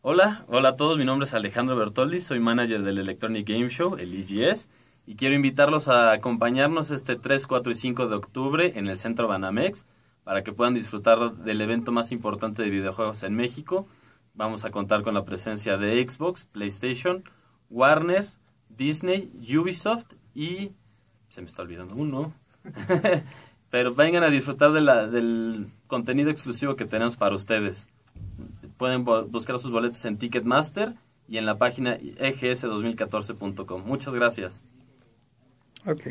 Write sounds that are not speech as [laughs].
Hola, hola a todos, mi nombre es Alejandro Bertoldi, soy manager del Electronic Game Show, el EGS, y quiero invitarlos a acompañarnos este 3, 4 y 5 de octubre en el Centro Banamex para que puedan disfrutar del evento más importante de videojuegos en México. Vamos a contar con la presencia de Xbox, PlayStation, Warner, Disney, Ubisoft y... se me está olvidando uno. [laughs] Pero vengan a disfrutar de la, del contenido exclusivo que tenemos para ustedes. Pueden buscar sus boletos en Ticketmaster y en la página egs2014.com. Muchas gracias. Okay.